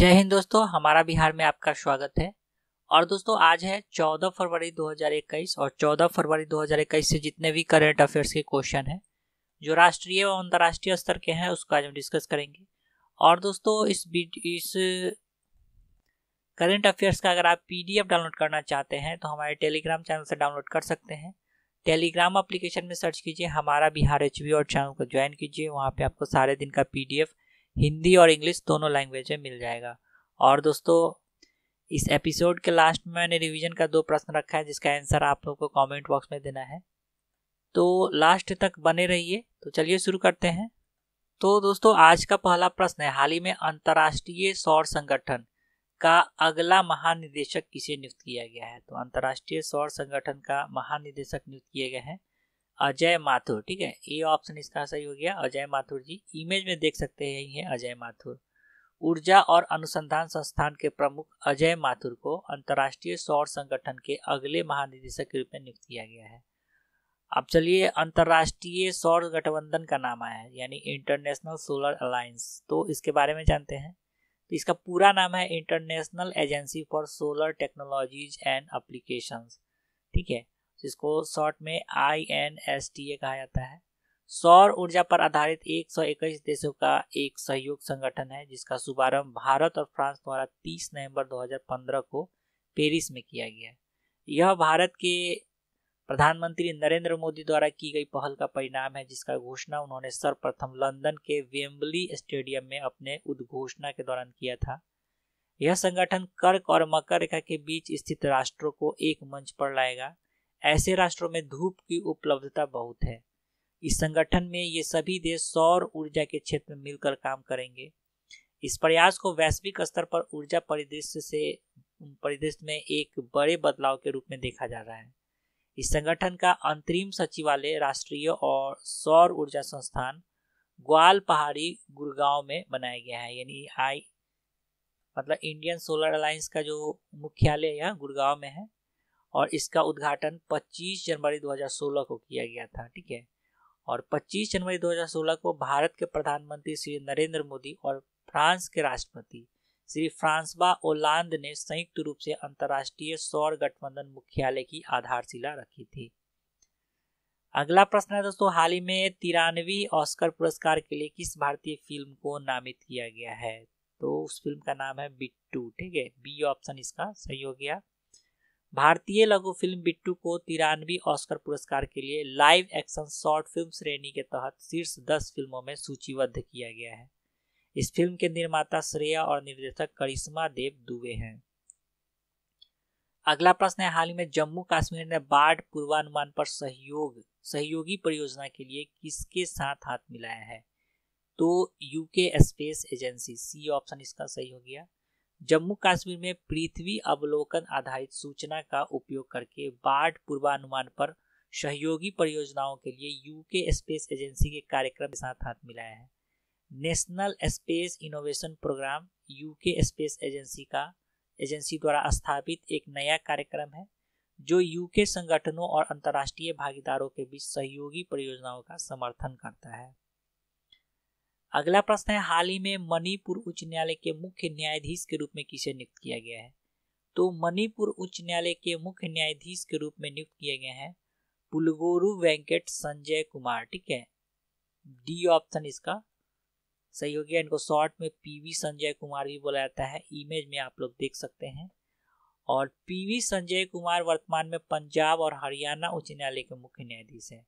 जय हिंद दोस्तों हमारा बिहार में आपका स्वागत है और दोस्तों आज है 14 फरवरी 2021 और 14 फरवरी 2021 से जितने भी करंट अफेयर्स के क्वेश्चन हैं जो राष्ट्रीय और अंतर्राष्ट्रीय स्तर के हैं उसको आज हम डिस्कस करेंगे और दोस्तों इस इस करंट अफेयर्स का अगर आप पीडीएफ डाउनलोड करना चाहते हैं तो हमारे टेलीग्राम चैनल से डाउनलोड कर सकते हैं टेलीग्राम अप्लीकेशन में सर्च कीजिए हमारा बिहार एच और चैनल को ज्वाइन कीजिए वहाँ पर आपको सारे दिन का पी हिंदी और इंग्लिश दोनों लैंग्वेज में मिल जाएगा और दोस्तों इस एपिसोड के लास्ट में मैंने रिवीजन का दो प्रश्न रखा है जिसका आंसर आप लोग को कमेंट बॉक्स में देना है तो लास्ट तक बने रहिए तो चलिए शुरू करते हैं तो दोस्तों आज का पहला प्रश्न है हाल ही में अंतर्राष्ट्रीय सौर संगठन का अगला महानिदेशक किसे नियुक्त किया गया है तो अंतर्राष्ट्रीय सौर संगठन का महानिदेशक नियुक्त किए गए हैं अजय माथुर ठीक है ए ऑप्शन इसका सही हो गया अजय माथुर जी इमेज में देख सकते हैं यही है अजय माथुर ऊर्जा और अनुसंधान संस्थान के प्रमुख अजय माथुर को अंतर्राष्ट्रीय सौर संगठन के अगले महानिदेशक के रूप में नियुक्त किया गया है अब चलिए अंतर्राष्ट्रीय सौर गठबंधन का नाम आया है यानी इंटरनेशनल सोलर अलायंस तो इसके बारे में जानते हैं तो इसका पूरा नाम है international agency for solar technologies and application ठीक है जिसको शॉर्ट में I N S T A कहा जाता है सौर ऊर्जा पर आधारित एक सौ इक्कीस देशों का एक सहयोग संगठन है जिसका शुभारंभ भारत और फ्रांस द्वारा 30 नवंबर 2015 को पेरिस में किया गया यह भारत के प्रधानमंत्री नरेंद्र मोदी द्वारा की गई पहल का परिणाम है जिसका घोषणा उन्होंने सर्वप्रथम लंदन के वेम्बली स्टेडियम में अपने उद्घोषणा के दौरान किया था यह संगठन कर्क और मकर रेखा के बीच स्थित राष्ट्रों को एक मंच पर लाएगा ऐसे राष्ट्रों में धूप की उपलब्धता बहुत है इस संगठन में ये सभी देश सौर ऊर्जा के क्षेत्र में मिलकर काम करेंगे इस प्रयास को वैश्विक स्तर पर ऊर्जा परिदृश्य से परिदृश्य में एक बड़े बदलाव के रूप में देखा जा रहा है इस संगठन का अंतरिम सचिवालय राष्ट्रीय और सौर ऊर्जा संस्थान ग्वाल पहाड़ी गुड़गांव में बनाया गया है यानी आई मतलब इंडियन सोलर अलायंस का जो मुख्यालय यहाँ गुड़गांव में है और इसका उद्घाटन 25 जनवरी 2016 को किया गया था ठीक है और 25 जनवरी 2016 को भारत के प्रधानमंत्री श्री नरेंद्र मोदी और फ्रांस के राष्ट्रपति श्री फ्रांसवा ओलांद ने संयुक्त रूप से अंतर्राष्ट्रीय सौर गठबंधन मुख्यालय की आधारशिला रखी थी अगला प्रश्न है दोस्तों हाल ही में तिरानवे ऑस्कर पुरस्कार के लिए किस भारतीय फिल्म को नामित किया गया है तो उस फिल्म का नाम है बिट्टू ठीक है बी ऑप्शन इसका सही हो गया भारतीय लघु फिल्म बिट्टू को तिरानवे ऑस्कर पुरस्कार के लिए लाइव एक्शन शॉर्ट फिल्म श्रेणी के तहत शीर्ष दस फिल्मों में सूचीबद्ध किया गया है इस फिल्म के निर्माता श्रेया और निर्देशक करिश्मा देव दुबे हैं अगला प्रश्न है हाल ही में जम्मू कश्मीर ने बाढ़ पूर्वानुमान पर सहयोग सहयोगी परियोजना के लिए किसके साथ हाथ मिलाया है तो UK space agency C option इसका सही हो गया जम्मू कश्मीर में पृथ्वी अवलोकन आधारित सूचना का उपयोग करके बाढ़ पूर्वानुमान पर सहयोगी परियोजनाओं के लिए यूके स्पेस एजेंसी के कार्यक्रम के साथ हाथ मिलाया है national space innovation programme UK space agency का एजेंसी द्वारा स्थापित एक नया कार्यक्रम है जो यूके संगठनों और अंतर्राष्ट्रीय भागीदारों के बीच सहयोगी परियोजनाओं का समर्थन करता है अगला प्रश्न है हाल ही में मणिपुर उच्च न्यायालय के मुख्य न्यायाधीश के रूप में किसे नियुक्त किया गया है तो मणिपुर उच्च न्यायालय के मुख्य न्यायाधीश के रूप में नियुक्त किए गए हैं पुलगोरु वेंकट संजय कुमार ठीक है डी ऑप्शन इसका सही हो गया इनको शॉर्ट में पीवी संजय कुमार भी बोला जाता है इमेज में आप लोग देख सकते हैं और पीवी संजय कुमार वर्तमान में पंजाब और हरियाणा उच्च न्यायालय के मुख्य न्यायाधीश हैं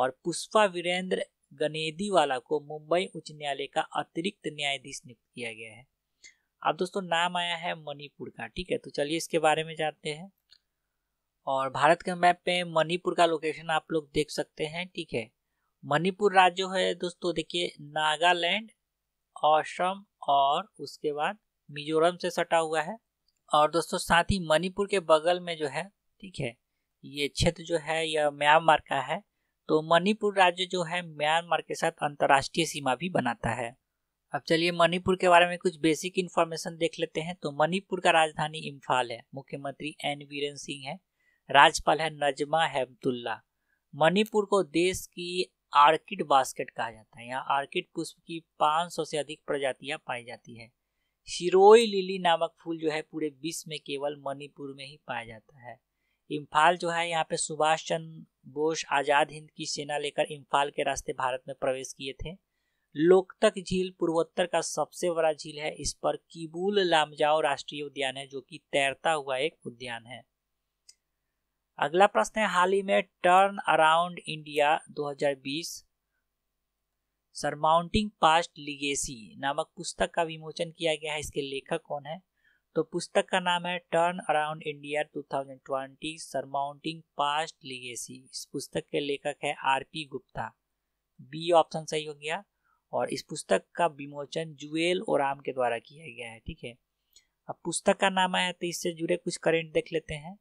और पुष्पा वीरेंद्र गनेदीवाला को मुंबई उच्च न्यायालय का अतिरिक्त न्यायाधीश नियुक्त किया गया है अब दोस्तों नाम आया है मणिपुर का ठीक है तो चलिए इसके बारे में जानते हैं और भारत के मैप पे मणिपुर का लोकेशन आप लोग देख सकते हैं ठीक है मणिपुर राज्य जो है दोस्तों देखिए नागालैंड असम और उसके बाद मिजोरम से सटा हुआ है और दोस्तों साथ ही मणिपुर के बगल में जो है ठीक है ये क्षेत्र जो है यह म्यांमार का है तो मणिपुर राज्य जो है म्यांमार के साथ अंतर्राष्ट्रीय सीमा भी बनाता है अब चलिए मणिपुर के बारे में कुछ बेसिक इन्फॉर्मेशन देख लेते हैं तो मणिपुर का राजधानी इम्फाल है मुख्यमंत्री एन वीरन सिंह है राज्यपाल है नजमा हेमतुल्ला मणिपुर को देश की आर्किड बास्केट कहा जाता है यहाँ आर्किड पुष्प की 500 से अधिक प्रजातियाँ पाई जाती है शिरोई लिली नामक फूल जो है पूरे विश्व में केवल मणिपुर में ही पाया जाता है इम्फाल जो है यहाँ पे सुभाष चंद्र बोस आज़ाद हिंद की सेना लेकर इम्फाल के रास्ते भारत में प्रवेश किए थे लोकतक झील पूर्वोत्तर का सबसे बड़ा झील है इस पर किबूल लामजाओ राष्ट्रीय उद्यान है जो कि तैरता हुआ एक उद्यान है अगला प्रश्न है हाल ही में turn around India 2020 surmounting past legacy नामक पुस्तक का विमोचन किया गया है इसके लेखक कौन है तो पुस्तक का नाम है turn around India 2020 surmounting past legacy इस पुस्तक के लेखक है R P Gupta B option सही हो गया और इस पुस्तक का विमोचन जुएल ओराम के द्वारा किया गया है ठीक है अब पुस्तक का नाम है तो इससे जुड़े कुछ करेंट देख लेते हैं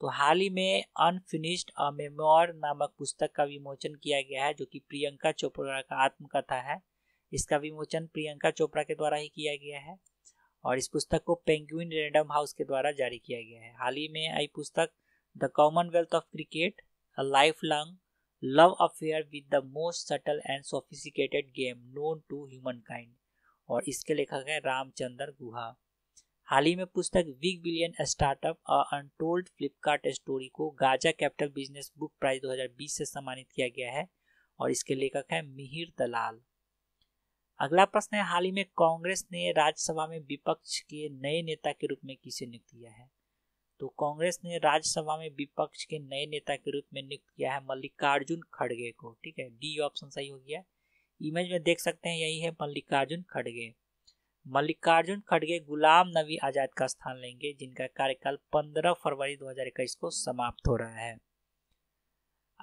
तो हाल ही में अनफिनिश्ड अ मेमोर नामक पुस्तक का विमोचन किया गया है जो कि प्रियंका चोपड़ा का आत्मकथा है इसका विमोचन प्रियंका चोपड़ा के द्वारा ही किया गया है और इस पुस्तक को पेंगुइन रेंडम हाउस के द्वारा जारी किया गया है हाल ही में आई पुस्तक the commonwealth of cricket a lifelong love affair with the most subtle and sophisticated game known to humankind और इसके लेखक हैं रामचंद्र गुहा हाल ही में पुस्तक big billion startup untold Flipkart story को Gaja capital business book prize 2020 से सम्मानित किया गया है और इसके लेखक हैं मिहिर दलाल अगला प्रश्न है हाल ही में कांग्रेस ने राज्यसभा में विपक्ष के नए नेता के रूप में किसे नियुक्त किया है तो कांग्रेस ने राज्यसभा में विपक्ष के नए नेता के रूप में नियुक्त किया है मल्लिकार्जुन खड़गे को ठीक है डी ऑप्शन सही हो गया इमेज में देख सकते हैं यही है मल्लिकार्जुन खड़गे मल्लिकार्जुन खड़गे गुलाम नबी आज़ाद का स्थान लेंगे जिनका कार्यकाल 15 फरवरी 2021 को समाप्त हो रहा है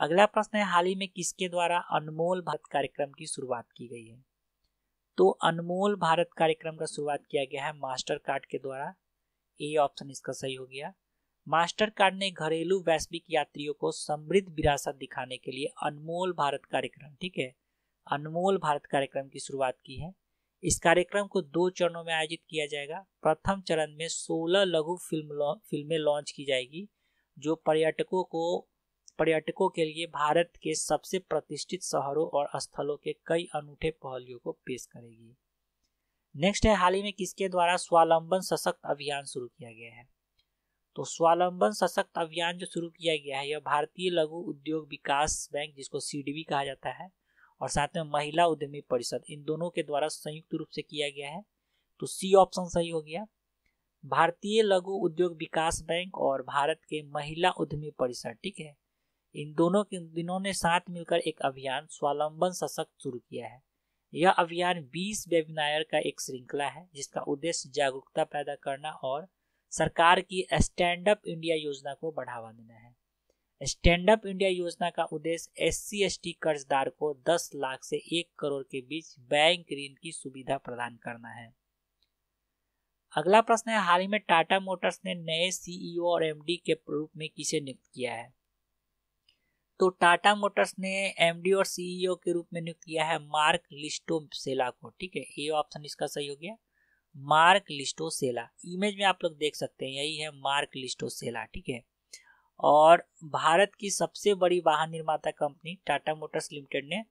अगला प्रश्न है हाल ही में किसके द्वारा अनमोल भारत कार्यक्रम की शुरुआत की गई है तो अनमोल भारत कार्यक्रम का शुरुआत किया गया है मास्टर कार्ड के द्वारा ए ऑप्शन इसका सही हो गया मास्टर कार्ड ने घरेलू वैश्विक यात्रियों को समृद्ध विरासत दिखाने के लिए अनमोल भारत कार्यक्रम ठीक है अनमोल भारत कार्यक्रम की शुरुआत की है इस कार्यक्रम को दो चरणों में आयोजित किया जाएगा प्रथम चरण में 16 लघु फिल्म फिल्में लॉन्च की जाएगी जो पर्यटकों को पर्यटकों के लिए भारत के सबसे प्रतिष्ठित शहरों और स्थलों के कई अनूठे पहलुओं को पेश करेगी नेक्स्ट है हाल ही में किसके द्वारा स्वालंबन सशक्त अभियान शुरू किया गया है तो स्वालंबन सशक्त अभियान जो शुरू किया गया है यह भारतीय लघु उद्योग विकास बैंक जिसको सी कहा जाता है और साथ में महिला उद्यमी परिषद इन दोनों के द्वारा संयुक्त रूप से किया गया है तो सी ऑप्शन सही हो गया भारतीय लघु उद्योग विकास बैंक और भारत के महिला उद्यमी परिषद ठीक है इन दोनों के दिनों ने साथ मिलकर एक अभियान स्वावलंबन सशक्त शुरू किया है यह अभियान 20 वेबिनार का एक श्रृंखला है जिसका उद्देश्य जागरूकता पैदा करना और सरकार की स्टैंड अप इंडिया योजना को बढ़ावा देना है स्टैंड अप इंडिया योजना का उद्देश्य एस सी एस टी कर्जदार को 10 लाख से 1 करोड़ के बीच बैंक ऋण की सुविधा प्रदान करना है अगला प्रश्न है हाल ही में टाटा मोटर्स ने नए सीईओ e और एमडी के रूप में किसे नियुक्त किया है तो टाटा मोटर्स ने एमडी और सीईओ e के रूप में नियुक्त किया है मार्क लिस्टो सेला को ठीक है ये ऑप्शन इसका सही हो गया मार्क लिस्टो सेला इमेज में आप लोग देख सकते हैं यही है मार्क लिस्टो सेला ठीक है और भारत की सबसे बड़ी वाहन निर्माता कंपनी टाटा मोटर्स लिमिटेड ने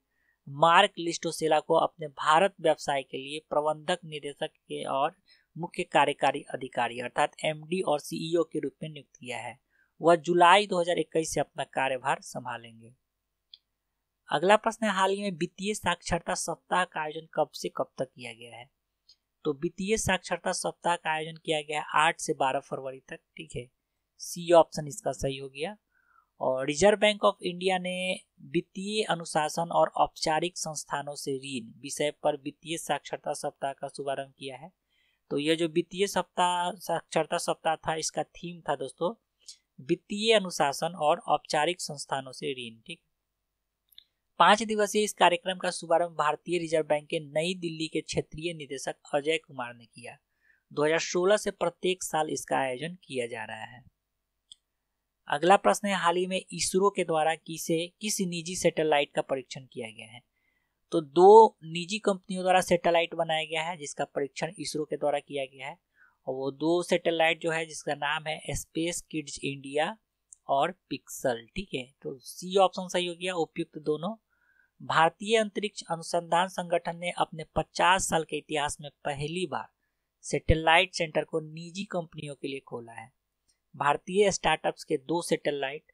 मार्क लिस्टोसेला को अपने भारत व्यवसाय के लिए प्रबंधक निदेशक के और मुख्य कार्यकारी अधिकारी अर्थात एमडी और सीईओ e के रूप में नियुक्त किया है वह जुलाई 2021 से अपना कार्यभार संभालेंगे अगला प्रश्न है हाल ही में वित्तीय साक्षरता सप्ताह का आयोजन कब से कब तक किया गया है तो वित्तीय साक्षरता सप्ताह का आयोजन किया गया है आठ से बारह फरवरी तक ठीक है सी ऑप्शन इसका सही हो गया और रिजर्व बैंक ऑफ इंडिया ने वित्तीय अनुशासन और औपचारिक संस्थानों से ऋण विषय पर वित्तीय साक्षरता सप्ताह का शुभारंभ किया है तो यह जो वित्तीय सप्ताह साक्षरता सप्ताह था इसका थीम था दोस्तों वित्तीय अनुशासन और औपचारिक संस्थानों से ऋण ठीक पांच दिवसीय इस कार्यक्रम का शुभारंभ भारतीय रिजर्व बैंक के नई दिल्ली के क्षेत्रीय निदेशक अजय कुमार ने किया 2016 से प्रत्येक साल इसका आयोजन किया जा रहा है अगला प्रश्न है हाल ही में इसरो के द्वारा किसे किस निजी सैटेलाइट का परीक्षण किया गया है तो दो निजी कंपनियों द्वारा सैटेलाइट बनाया गया है जिसका परीक्षण इसरो के द्वारा किया गया है और वो दो सैटेलाइट जो है जिसका नाम है स्पेस किड्स इंडिया और पिक्सल ठीक है तो सी ऑप्शन सही हो गया उपयुक्त दोनों भारतीय अंतरिक्ष अनुसंधान संगठन ने अपने 50 साल के इतिहास में पहली बार सैटेलाइट सेंटर को निजी कंपनियों के लिए खोला है भारतीय स्टार्टअप्स के दो सैटेलाइट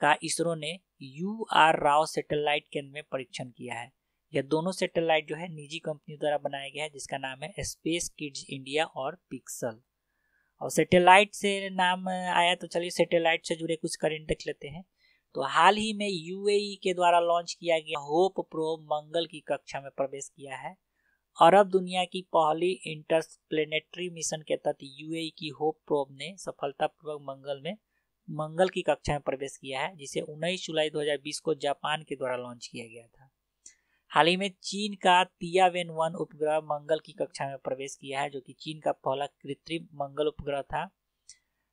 का इसरो ने यू आर राव सैटेलाइट केंद्र में परीक्षण किया है यह दोनों सेटेलाइट जो है निजी कंपनी द्वारा बनाया गया है जिसका नाम है स्पेस किड्स इंडिया और पिक्सल और सेटेलाइट से नाम आया तो चलिए सेटेलाइट से जुड़े कुछ करेंट देख लेते हैं तो हाल ही में यूएई e के द्वारा लॉन्च किया गया होप प्रो मंगल की कक्षा में प्रवेश किया है अरब दुनिया की पहली इंटरप्लेनेटरी मिशन के तहत यूएई e की होप प्रोब ने सफलतापूर्वक मंगल में मंगल की कक्षा में प्रवेश किया है जिसे 19 जुलाई 2020 को जापान के द्वारा लॉन्च किया गया था हाल ही में चीन का तिया वेन वन उपग्रह मंगल की कक्षा में प्रवेश किया है जो कि चीन का पहला कृत्रिम मंगल उपग्रह था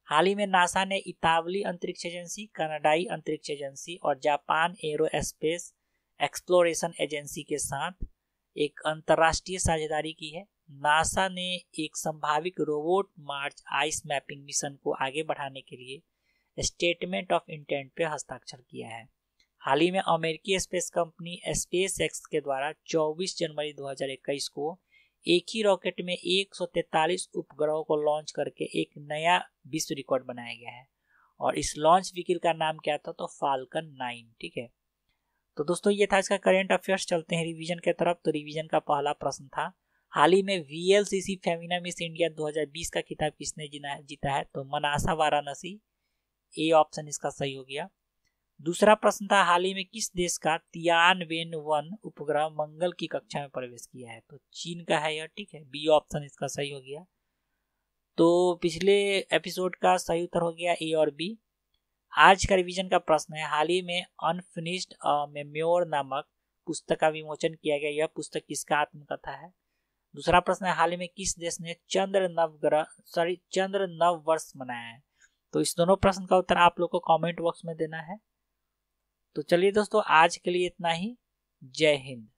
हाल ही में नासा ने इतावली अंतरिक्ष एजेंसी कनाडाई अंतरिक्ष एजेंसी और जापान एरोस्पेस एक्सप्लोरेशन एजेंसी के साथ एक अंतर्राष्ट्रीय साझेदारी की है नासा ने एक संभावित robot Mars ice mapping mission को आगे बढ़ाने के लिए स्टेटमेंट ऑफ इंटेंट पर हस्ताक्षर किया है हाल ही में अमेरिकी स्पेस कंपनी स्पेस एक्स के द्वारा 24 जनवरी 2021 को एक ही रॉकेट में 143 उपग्रहों को लॉन्च करके एक नया विश्व रिकॉर्ड बनाया गया है और इस लॉन्च व्हीकल का नाम क्या था तो फाल्कन नाइन ठीक है तो दोस्तों ये था इसका करेंट अफेयर्स चलते हैं रिवीजन के तरफ तो रिवीजन का पहला प्रश्न था हाल ही में V L C C Femina Miss India 2020 का खिताब किसने जीता है तो मनासा वाराणसी ए ऑप्शन इसका सही हो गया दूसरा प्रश्न था हाल ही में किस देश का तियान वेन वन उपग्रह मंगल की कक्षा में प्रवेश किया है तो चीन का है यह ठीक है बी ऑप्शन इसका सही हो गया तो पिछले एपिसोड का सही उत्तर हो गया ए और बी आज का रिवीजन का प्रश्न है हाल ही में अनफिनिश्ड मेम्योर नामक पुस्तक का विमोचन किया गया यह पुस्तक किसका आत्मकथा है दूसरा प्रश्न है हाल ही में किस देश ने चंद्र नवग्रह सॉरी चंद्र नव वर्ष मनाया है तो इस दोनों प्रश्न का उत्तर आप लोग को कमेंट बॉक्स में देना है तो चलिए दोस्तों आज के लिए इतना ही जय हिंद